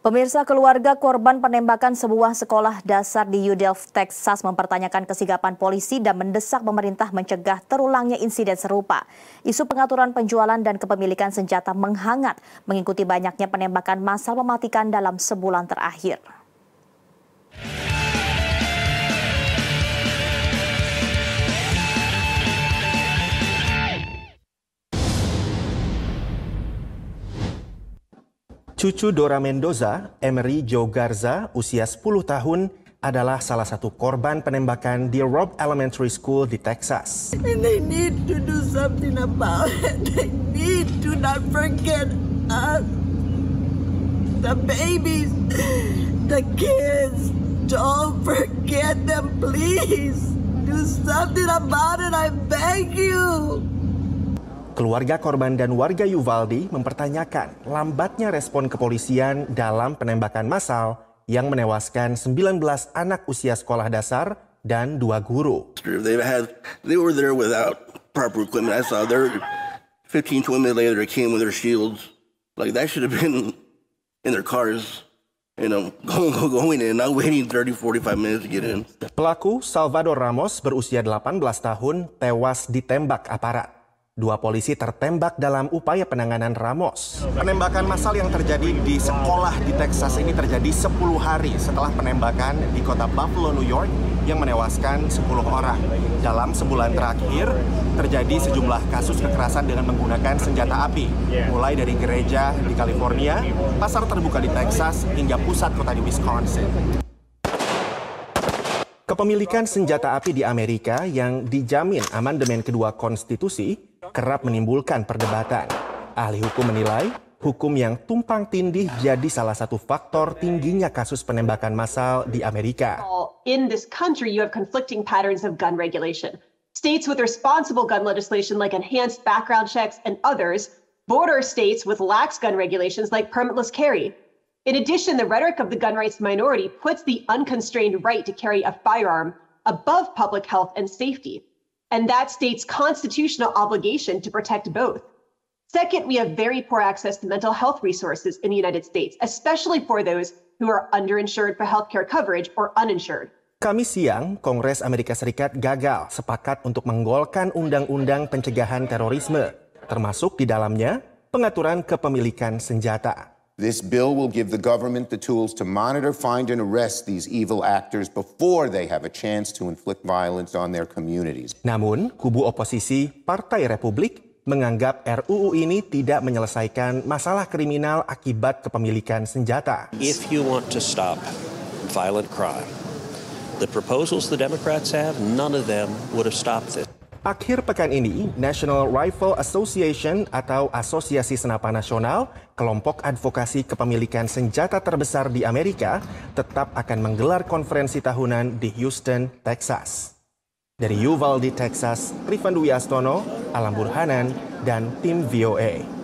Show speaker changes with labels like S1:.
S1: Pemirsa keluarga korban penembakan sebuah sekolah dasar di UDelf, Texas mempertanyakan kesigapan polisi dan mendesak pemerintah mencegah terulangnya insiden serupa. Isu pengaturan penjualan dan kepemilikan senjata menghangat mengikuti banyaknya penembakan massal mematikan
S2: dalam sebulan terakhir.
S1: Cucu Dora Mendoza, Emery Jo Garza, usia 10 tahun, adalah salah satu korban penembakan di Rob Elementary School di Texas. And they need to do something about
S2: it. They need to not forget us. The babies, the kids, don't forget them, please. Do something about it, I beg you.
S1: Keluarga korban dan warga Yuvaldi mempertanyakan lambatnya respon kepolisian dalam penembakan massal yang menewaskan 19 anak usia sekolah dasar dan dua guru. They had, they were there without proper equipment. I saw there 15, 20 minutes later they came with their shields. Like that should have been in their cars. You know, going, going in, not waiting 30, 45 minutes to get in. Pelaku Salvador Ramos berusia 18 tahun tewas ditembak aparat. Dua polisi tertembak dalam upaya penanganan Ramos. Penembakan massal yang terjadi di sekolah di Texas ini terjadi 10 hari setelah penembakan di kota Buffalo, New York yang menewaskan 10 orang. Dalam sebulan terakhir terjadi sejumlah kasus kekerasan dengan menggunakan senjata api, mulai dari gereja di California, pasar terbuka di Texas hingga pusat kota di Wisconsin. Kepemilikan senjata api di Amerika yang dijamin amandemen kedua konstitusi kerap menimbulkan perdebatan. Ahli hukum menilai hukum yang tumpang tindih jadi salah satu faktor tingginya kasus penembakan massal di Amerika.
S2: In this country, you have conflicting patterns of gun regulation. States with responsible gun legislation like enhanced background checks and others, border states with lax gun regulations like permitless carry. In addition, the rhetoric of the gun rights minority puts the unconstrained right to carry a firearm above public health and safety and that state's constitutional obligation to protect both. Second, we have very poor access to mental health resources in the United States, especially for those who are underinsured for healthcare coverage or uninsured.
S1: Kami siang, Kongres Amerika Serikat gagal sepakat untuk menggolkan undang-undang pencegahan terorisme, termasuk di dalamnya pengaturan kepemilikan senjata.
S2: This bill will give the government the tools to monitor, find, and arrest these evil actors before they have a chance to inflict violence on their communities.
S1: Namun, kubu oposisi Partai Republik menganggap RUU ini tidak menyelesaikan masalah kriminal akibat kepemilikan senjata. If you want to stop violent crime, the proposals the Democrats have, none of them would have stopped Akhir pekan ini, National Rifle Association atau Asosiasi Senapan Nasional, kelompok advokasi kepemilikan senjata terbesar di Amerika, tetap akan menggelar konferensi tahunan di Houston, Texas. Dari Uvalde, Texas, Rifan Dwi Astono, Alam Burhanan, dan tim VOA.